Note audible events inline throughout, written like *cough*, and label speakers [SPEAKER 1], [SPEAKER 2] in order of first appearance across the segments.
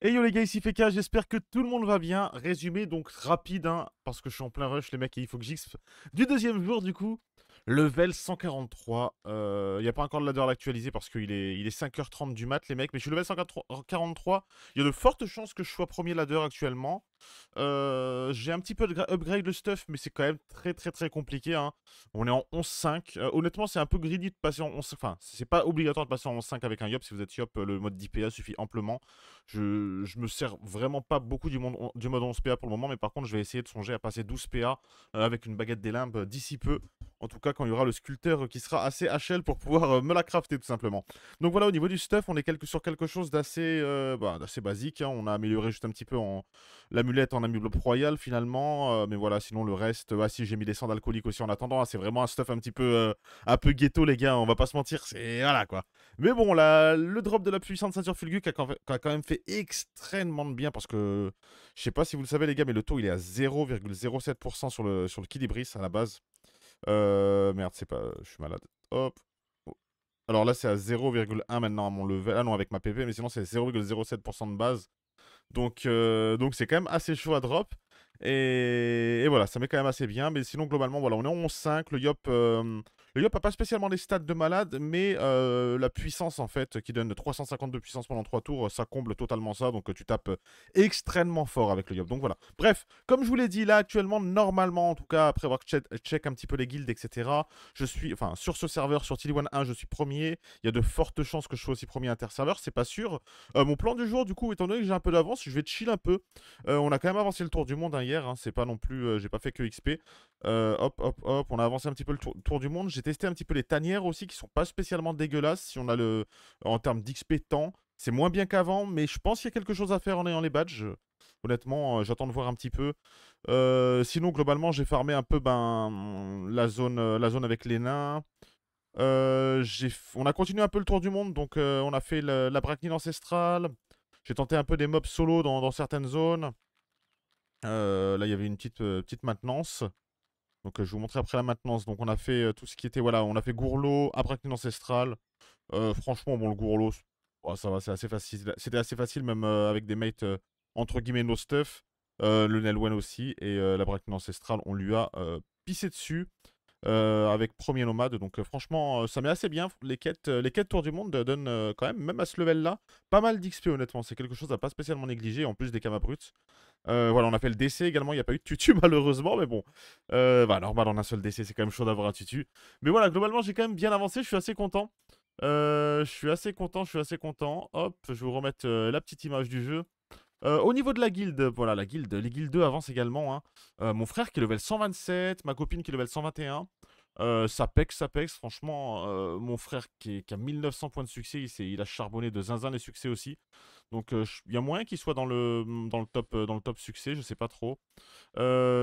[SPEAKER 1] hey yo les gars, ici Feka, j'espère que tout le monde va bien. Résumé donc rapide, hein, parce que je suis en plein rush les mecs et il faut que j'exp... Du deuxième jour du coup, level 143. Il n'y a pas encore de ladder à l'actualiser parce qu'il est, il est 5h30 du mat les mecs, mais je suis level 143. Il y a de fortes chances que je sois premier ladder actuellement. Euh, j'ai un petit peu upgrade le stuff, mais c'est quand même très très très compliqué. Hein. On est en 11-5. Euh, honnêtement, c'est un peu greedy de passer en 11 Enfin, c'est pas obligatoire de passer en 11-5 avec un Yop. Si vous êtes Yop, euh, le mode 10PA suffit amplement. Je, me sers vraiment pas beaucoup du, mode 11PA pour le moment, mais par contre, je vais essayer de songer à passer 12PA avec une baguette des limbes d'ici peu. En tout cas, quand il y aura le sculpteur qui sera assez HL pour pouvoir me la crafter tout simplement. Donc voilà, au niveau du stuff, on est sur quelque chose d'assez bah, basique. Hein. On a amélioré juste un petit peu en la en ami bleu royal finalement. Euh, mais voilà, sinon le reste. Euh, ah si, j'ai mis des cendres alcooliques aussi en attendant. Hein, c'est vraiment un stuff un petit peu, euh, un peu ghetto, les gars. Hein, on va pas se mentir. C'est voilà quoi. Mais bon, là, le drop de la puissante ceinture qui a quand même fait extrêmement de bien parce que je sais pas si vous le savez, les gars, mais le taux il est à 0,07% sur le, sur le Kilibris à la base. Euh, merde, c'est pas. Je suis malade. Hop. Alors là, c'est à 0,1 maintenant à mon level. Ah non, avec ma pp mais sinon, c'est 0,07% de base. Donc, euh, donc c'est quand même assez chaud à drop. Et, voilà, ça met quand même assez bien. Mais sinon, globalement, voilà, on est en 11-5. Le Yop, euh, le Yop n'a pas spécialement des stats de malade, mais euh, la puissance en fait, qui donne 350 de puissance pendant 3 tours, ça comble totalement ça. Donc euh, tu tapes euh, extrêmement fort avec le Yop. Donc voilà. Bref, comme je vous l'ai dit là actuellement, normalement en tout cas, après avoir check, un petit peu les guildes, etc. Je suis, enfin sur ce serveur, sur Tilly 1, je suis premier. Il y a de fortes chances que je sois aussi premier inter-serveur, c'est pas sûr. mon plan du jour, du coup, étant donné que j'ai un peu d'avance, je vais chill un peu. on a quand même avancé le tour du monde hein, hier, hein, c'est pas non plus, j'ai pas fait que XP. hop, hop, hop, on a avancé un petit peu le tour, du monde testé un petit peu les tanières aussi, qui sont pas spécialement dégueulasses. Si on a le, en termes d'XP temps, c'est moins bien qu'avant, mais je pense qu'il y a quelque chose à faire en ayant les badges. Honnêtement, euh, j'attends de voir un petit peu. Euh, sinon, globalement, j'ai farmé un peu ben, la, zone, euh, la zone avec les nains. Euh, on a continué un peu le tour du monde, donc on a fait la braquine ancestrale. J'ai tenté un peu des mobs solo dans, certaines zones. là, il y avait une petite, petite maintenance. Donc, euh, je vais vous montrer après la maintenance. Donc, on a fait euh, tout ce qui était. Voilà, on a fait Gourlot, Abracnine Ancestral, euh, franchement, bon, le Gourlot, oh, ça va, c'est assez facile. C'était assez facile, même avec des mates entre guillemets no stuff. le Nelwen aussi. Et la Ancestral Ancestrale, on lui a pissé dessus. Euh, avec Premier Nomade. Donc euh, franchement, euh, ça met assez bien. Les quêtes, les quêtes Tour du Monde donnent quand même, même à ce level-là, pas mal d'XP honnêtement. C'est quelque chose à pas spécialement négliger, en plus des camas bruts voilà, on a fait le décès également, il n'y a pas eu de tutu *laughs* malheureusement, mais bon. bah normal, en un seul décès, c'est quand même chaud d'avoir un tutu. Mais voilà, globalement, j'ai quand même bien avancé, je suis assez content. je suis assez content, je suis assez content. Hop, je vais vous remettre la petite image du jeu. Euh, au niveau de la guilde, voilà, la guilde, les guildes 2 avancent également. Hein. Euh, mon frère qui est level 127, ma copine qui est level 121. sapex, euh, ça ça Franchement, mon frère qui, a 1900 points de succès, il, il, a charbonné de zinzin les succès aussi. Donc il y a moyen qu'il soit dans le, mmh, le top, dans le top succès, je sais pas trop.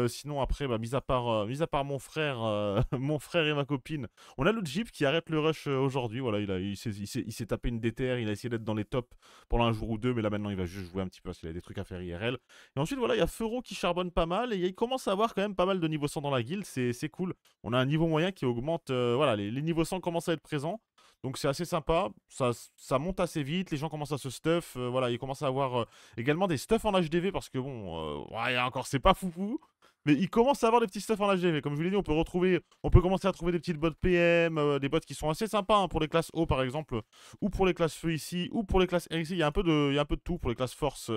[SPEAKER 1] sinon après, bah, mis, à part, à part mon frère euh, *laughs* mon frère et ma copine, on a le Jeep qui arrête le rush aujourd'hui. Voilà, il, a, il, s'est, tapé une DTR, il a essayé d'être dans les tops pendant un jour ou deux, mais là maintenant il va juste jouer un petit peu parce qu'il a des trucs à faire IRL. Et ensuite voilà, il y a fero qui charbonne pas mal et il commence à avoir quand même pas mal de niveau 100 dans la guilde, c'est, cool. On a un niveau moyen qui augmente, voilà, les, les niveaux 100 commencent à être présents. Donc c'est assez sympa, ça, ça, monte assez vite, les gens commencent à se stuff, euh, voilà, ils commencent à avoir euh, également des stuff en HDV parce que bon, euh, ouais, encore c'est pas foufou, mais ils commencent à avoir des petits stuff en HDV. Comme je vous l'ai dit, on peut retrouver, on peut commencer à trouver des petites bottes PM, des bottes qui sont assez sympas hein, pour les classes O par exemple, ou pour les classes feu ici, ou pour les classes R ici. Il y a un peu de, un peu de tout pour les classes force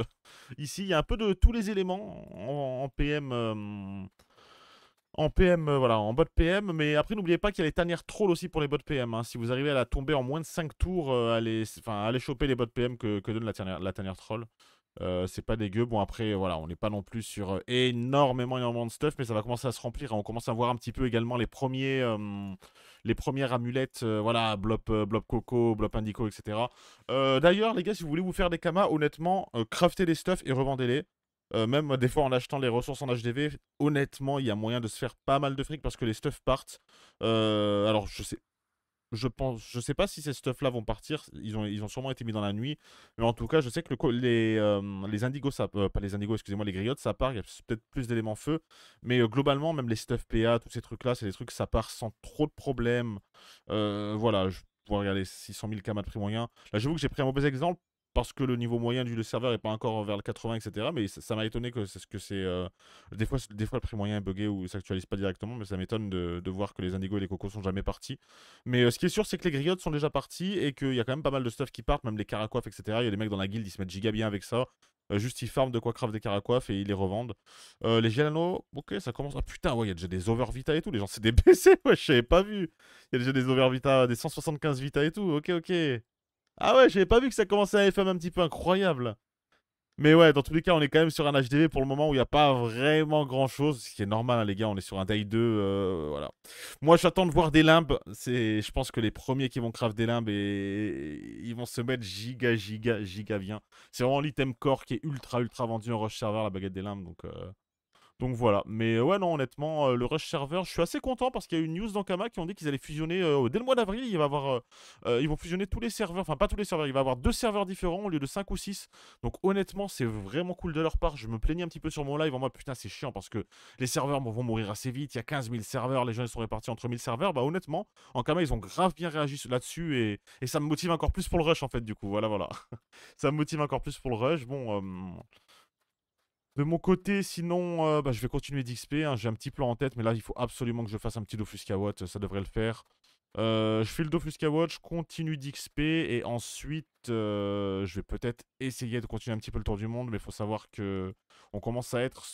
[SPEAKER 1] ici. Il y a un peu de tous les éléments en PM en PM, euh, voilà, en bot PM. Mais après, n'oubliez pas qu'il y a les tanières troll aussi pour les bots PM. Hein. Si vous arrivez à la tomber en moins de 5 tours, euh, allez, choper les bots PM que, donne la tanière, la troll. Euh, c'est pas dégueu. Bon, après, voilà, on n'est pas non plus sur énormément, énormément de stuff, mais ça va commencer à se remplir. Hein. On commence à voir un petit peu également les premiers. les premières amulettes, voilà, Blob, Coco, Blob Indico, etc. D'ailleurs, les gars, si vous voulez vous faire des kamas, honnêtement, craftez des stuff et revendez-les. Euh, même des fois en achetant les ressources en HDV, honnêtement, il y a moyen de se faire pas mal de fric parce que les stuff partent. Euh, alors, je sais. Je pense, je sais pas si ces stuffs-là vont partir. Ils ont, ils ont sûrement été mis dans la nuit, mais en tout cas, je sais que les, euh, les indigos, ça, pas les indigos, excusez-moi, les griottes, ça part. Il y a peut-être plus d'éléments feu, mais globalement, même les stuff PA, tous ces trucs-là, c'est des trucs ça part sans trop de problèmes. voilà, je, regarder 600 000 kamas de prix moyen. Là, j'avoue que j'ai pris un mauvais exemple parce que le niveau moyen du serveur n'est pas encore vers le 80, etc. Mais ça m'a étonné que c'est ce que c'est. Euh, des, fois, des fois, le prix moyen est buggé ou ne s'actualise pas directement, mais ça m'étonne de, voir que les indigos et les cocos sont jamais partis. Mais euh, ce qui est sûr, c'est que les griottes sont déjà partis et qu'il y a quand même pas mal de stuff qui part même les caracoiffes, etc. Il y a des mecs dans la guilde, ils se mettent giga bien avec ça. Euh, juste ils farment de quoi craft des caracoiffes et ils les revendent. les Gelano, ok, ça commence. Ah putain, ouais, il y a déjà des overvita et tout. Les gens, c'est des PC, *laughs* ouais, je pas vu. Il y a déjà des overvita, des 175 vita et tout. Ok, ok. Ah ouais, j'avais pas vu que ça commençait à FM un petit peu incroyable. Mais ouais, dans tous les cas, on est quand même sur un HDV pour le moment où il n'y a pas vraiment grand chose, ce qui est normal, hein, les gars, on est sur un Day 2, euh, voilà. Moi, j'attends de voir des limbes, c'est, je pense que les premiers qui vont craft des limbes, et... ils vont se mettre giga, giga, giga bien. C'est vraiment l'item core qui est ultra, ultra vendu en rush server, la baguette des limbes, donc euh, donc voilà, mais euh, ouais non honnêtement euh, le rush serveur, je suis assez content parce qu'il y a eu une news dans Kama qui ont dit qu'ils allaient fusionner euh, dès le mois d'avril, il ils vont fusionner tous les serveurs, enfin pas tous les serveurs, il va avoir deux serveurs différents au lieu de cinq ou six, Donc honnêtement, c'est vraiment cool de leur part, je me plaignais un petit peu sur mon live en moi, putain, c'est chiant parce que les serveurs vont mourir assez vite, il y a 15 000 serveurs, les gens sont répartis entre 1000 serveurs, bah honnêtement, en Kama ils ont grave bien réagi là-dessus et, ça me motive encore plus pour le rush en fait du coup. Voilà voilà. *laughs* ça me motive encore plus pour le rush. Bon de mon côté, sinon, euh, bah, je vais continuer d'XP. Hein, j'ai un petit plan en tête, mais là, il faut absolument que je fasse un petit Watch. Ça devrait le faire. Euh, je fais le Dofuscawatt, je continue d'XP. Et ensuite, euh, je vais peut-être essayer de continuer un petit peu le tour du monde. Mais il faut savoir que on commence à être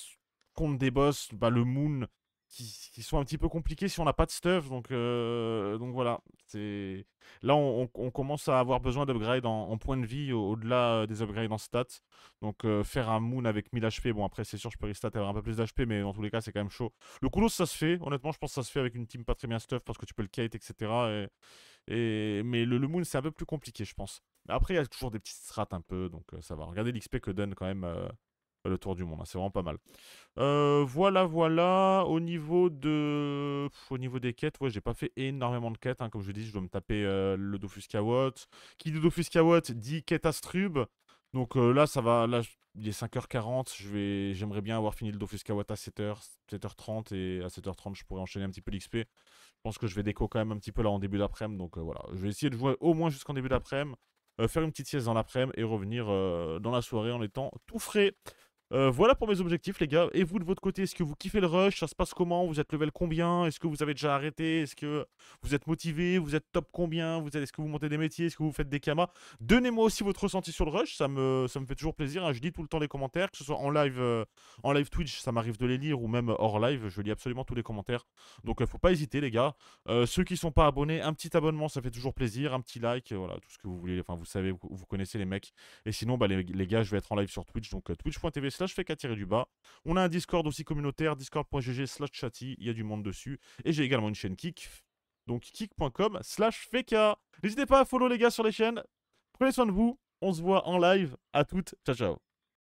[SPEAKER 1] contre des boss. Bah, le Moon, qui, sont un petit peu compliqués si on n'a pas de stuff. Donc, donc voilà. C'est... Là, on, commence à avoir besoin d'upgrades en, en, point de vie au-delà des upgrades en stats. Donc faire un moon avec 1000 HP, bon après c'est sûr je peux restat avoir un peu plus d'HP, mais dans tous les cas c'est quand même chaud. Le Koulos ça se fait, honnêtement je pense que ça se fait avec une team pas très bien stuff parce que tu peux le kite, etc. Et, Mais le, moon c'est un peu plus compliqué je pense. Après il y a toujours des petites strats un peu, donc ça va. Regardez l'XP que donne quand même le tour du monde, hein, c'est vraiment pas mal. Euh, voilà, voilà. Au niveau de, au niveau des quêtes, ouais, j'ai pas fait énormément de quêtes. Hein, comme je dis, je dois me taper euh, le Dofus Kawot. Qui dit Dofus dit quête Astrub. Donc euh, là, ça va. Là, il est 5h40. vais, j'aimerais bien avoir fini le Dofus à 7h, 7h30 et à 7h30, je pourrais enchaîner un petit peu l'XP. Je pense que je vais déco quand même un petit peu là en début d'après-midi. Donc voilà, je vais essayer de jouer au moins jusqu'en début d'après-midi. faire une petite sieste dans l'après-midi et revenir dans la soirée en étant tout frais. Euh, voilà pour mes objectifs, les gars. Et vous, de votre côté, est-ce que vous kiffez le rush Ça se passe comment Vous êtes level combien Est-ce que vous avez déjà arrêté Est-ce que vous êtes motivé Vous êtes top combien êtes... Est-ce que vous montez des métiers Est-ce que vous faites des kamas Donnez-moi aussi votre ressenti sur le rush. Ça me, ça me fait toujours plaisir. Hein. Je lis tout le temps les commentaires, que ce soit en live, euh, en live Twitch, ça m'arrive de les lire, ou même hors live. Je lis absolument tous les commentaires. Donc, ne euh, faut pas hésiter, les gars. ceux qui sont pas abonnés, un petit abonnement, ça fait toujours plaisir. Un petit like, voilà, tout ce que vous voulez. Enfin, vous savez, vous, connaissez les mecs. Et sinon, bah, les, les, gars, je vais être en live sur Twitch. Donc, twitch.tv slash fk du bas. On a un Discord aussi communautaire, discord.gg slash chatty, il y a du monde dessus. Et j'ai également une chaîne Kik, donc kick.com/ slash fk. N'hésitez pas à follow les gars sur les chaînes. Prenez soin de vous. On se voit en live. À toutes. Ciao, ciao.